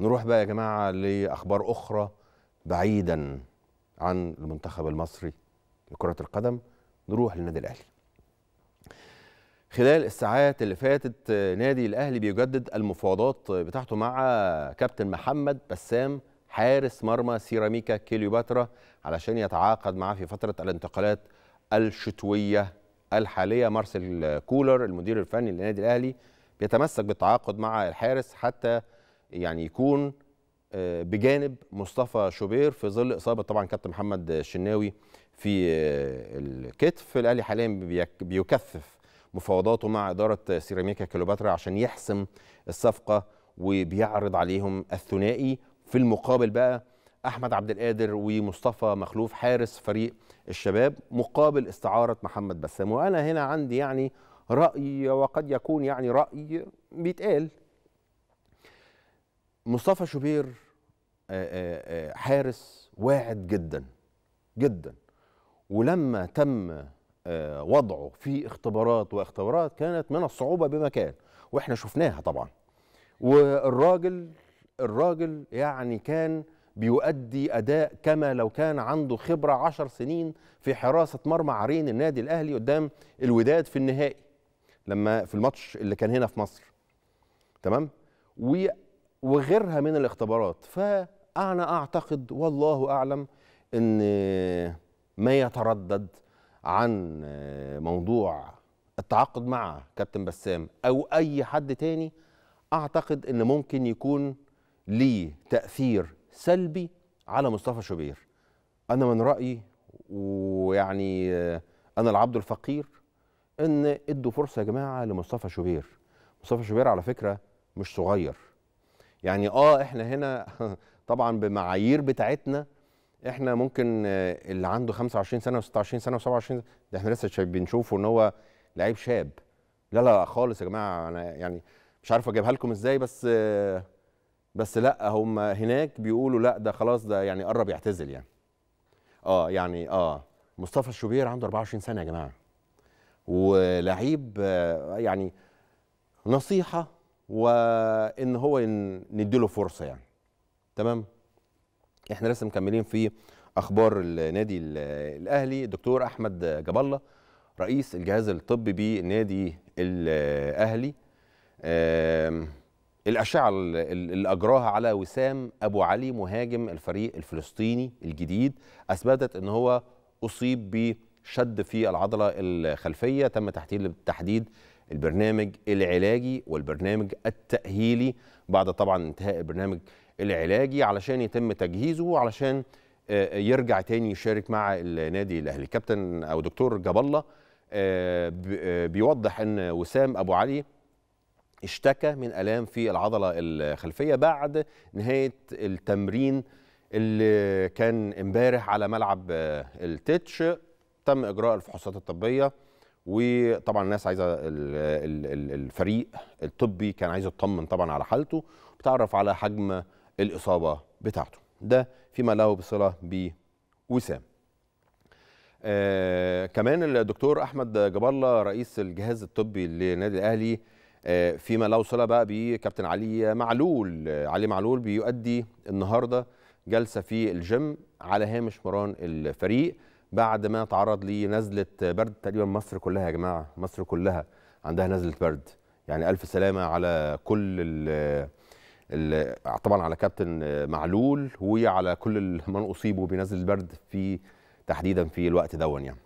نروح بقى يا جماعه لاخبار اخرى بعيدا عن المنتخب المصري لكره القدم نروح للنادي الاهلي خلال الساعات اللي فاتت نادي الاهلي بيجدد المفاوضات بتاعته مع كابتن محمد بسام حارس مرمى سيراميكا كليوباترا علشان يتعاقد معاه في فتره الانتقالات الشتويه الحاليه مارسيل كولر المدير الفني للنادي الاهلي بيتمسك بالتعاقد مع الحارس حتى يعني يكون آه، بجانب مصطفى شوبير في ظل اصابه طبعا كابتن محمد الشناوي في آه، الكتف الاهلي حاليا بيكثف مفاوضاته مع اداره سيراميكا كليوباترا عشان يحسم الصفقه وبيعرض عليهم الثنائي في المقابل بقى احمد عبد القادر ومصطفى مخلوف حارس فريق الشباب مقابل استعاره محمد بسام وانا هنا عندي يعني راي وقد يكون يعني راي بيتقال مصطفى شوبير آه، آه، آه، حارس واعد جدا جدا ولما تم وضعه في اختبارات واختبارات كانت من الصعوبه بمكان واحنا شفناها طبعا والراجل الراجل يعني كان بيؤدي اداء كما لو كان عنده خبره عشر سنين في حراسه مرمى عرين النادي الاهلي قدام الوداد في النهائي لما في الماتش اللي كان هنا في مصر تمام وغيرها من الاختبارات فأنا أعتقد والله أعلم أن ما يتردد عن موضوع التعاقد مع كابتن بسام أو أي حد تاني أعتقد أن ممكن يكون ليه تأثير سلبي على مصطفى شوبير أنا من رأيي ويعني أنا العبد الفقير أن ادوا فرصة يا جماعة لمصطفى شوبير مصطفى شوبير على فكرة مش صغير يعني اه احنا هنا طبعا بمعايير بتاعتنا احنا ممكن آه، اللي عنده 25 سنه و26 سنه و27 سنه ده احنا لسه بنشوفه ان هو لعيب شاب لا لا خالص يا جماعه انا يعني مش عارف اجيبها لكم ازاي بس بس لا هم هناك بيقولوا لا ده خلاص ده يعني قرب يعتزل يعني اه يعني اه مصطفى الشوبير عنده 24 سنه يا جماعه ولعيب آه، يعني نصيحه وان هو نديله فرصه يعني تمام احنا لسه مكملين في اخبار النادي الاهلي دكتور احمد جاب الله رئيس الجهاز الطبي بنادي الاهلي الاشعه اللي اجراها على وسام ابو علي مهاجم الفريق الفلسطيني الجديد اثبتت ان هو اصيب بشد في العضله الخلفيه تم تحديد البرنامج العلاجي والبرنامج التأهيلي بعد طبعا انتهاء البرنامج العلاجي علشان يتم تجهيزه علشان آه، يرجع تاني يشارك مع النادي الاهلي كابتن او دكتور جاب الله آه، آه، بيوضح ان وسام ابو علي اشتكى من الام في العضله الخلفيه بعد نهايه التمرين اللي كان امبارح على ملعب التتش تم اجراء الفحوصات الطبيه وطبعا الناس عايزه الفريق الطبي كان عايز يطمن طبعا على حالته بتعرف على حجم الاصابه بتاعته ده فيما له بصله بوسام آه كمان الدكتور احمد جبار الله رئيس الجهاز الطبي للنادي الاهلي آه فيما له صله بقى بكابتن علي معلول علي معلول بيؤدي النهارده جلسه في الجيم على هامش مران الفريق بعد ما تعرض لنزله برد تقريبا مصر كلها يا جماعه مصر كلها عندها نزله برد يعني الف سلامه على كل ال الـ طبعا على كابتن معلول وعلى كل من اصيبوا بنزله برد في تحديدا في الوقت دون يعني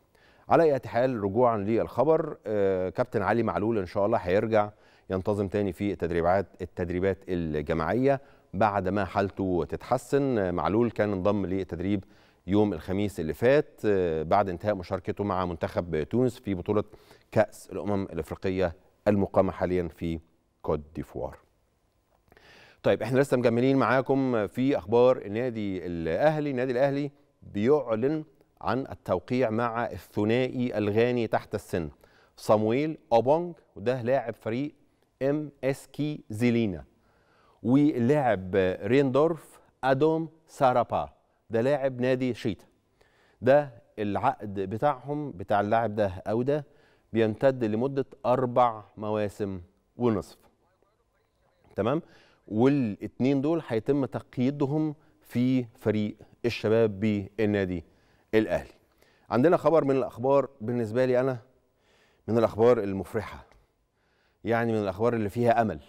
على اي حال رجوعا للخبر آه، كابتن علي معلول ان شاء الله هيرجع ينتظم تاني في التدريبات التدريبات الجماعيه بعد ما حالته تتحسن معلول كان انضم للتدريب يوم الخميس اللي فات آه، بعد انتهاء مشاركته مع منتخب تونس في بطولة كأس الأمم الأفريقية المقامة حاليا في كوت ديفوار طيب احنا لسه مكملين معاكم في اخبار النادي الاهلي النادي الاهلي بيعلن عن التوقيع مع الثنائي الغاني تحت السن صامويل اوبونج وده لاعب فريق ام اس كي زيلينا واللاعب ريندورف ادوم سارابا ده لاعب نادي شيتا ده العقد بتاعهم بتاع اللاعب ده او ده بيمتد لمده اربع مواسم ونصف تمام والاثنين دول هيتم تقييدهم في فريق الشباب بالنادي الاهلي عندنا خبر من الاخبار بالنسبه لي انا من الاخبار المفرحه يعني من الاخبار اللي فيها امل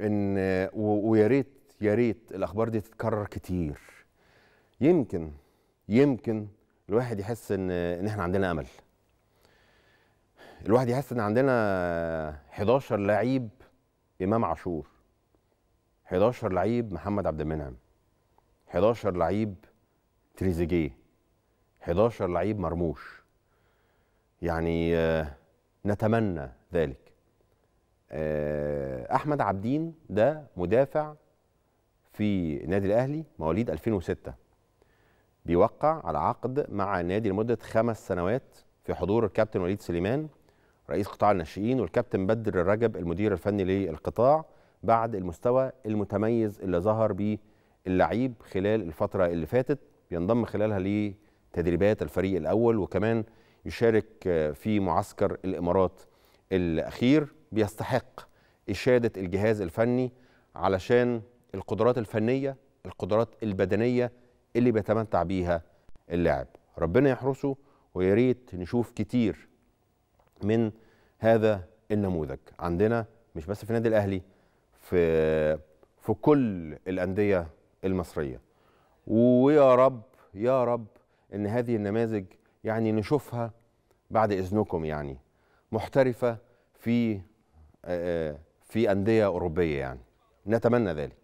ان ويا ريت يا ريت الاخبار دي تتكرر كتير يمكن يمكن الواحد يحس ان ان احنا عندنا امل الواحد يحس ان عندنا 11 لعيب امام عاشور 11 لعيب محمد عبد المنعم 11 لعيب تريزيجيه 11 لعيب مرموش يعني آه، نتمنى ذلك آه، احمد عبدين ده مدافع في النادي الاهلي مواليد 2006 بيوقع على عقد مع النادي لمده خمس سنوات في حضور الكابتن وليد سليمان رئيس قطاع الناشئين والكابتن بدر الرجب المدير الفني للقطاع بعد المستوى المتميز اللي ظهر بيه اللعيب خلال الفتره اللي فاتت بينضم خلالها لتدريبات الفريق الاول وكمان يشارك في معسكر الامارات الاخير بيستحق اشاده الجهاز الفني علشان القدرات الفنيه القدرات البدنيه اللي بيتمتع بيها اللاعب ربنا يحرسه ويا ريت نشوف كتير من هذا النموذج عندنا مش بس في النادي الاهلي في في كل الانديه المصريه ويا رب يا رب ان هذه النماذج يعني نشوفها بعد اذنكم يعني محترفه في في انديه اوروبيه يعني نتمنى ذلك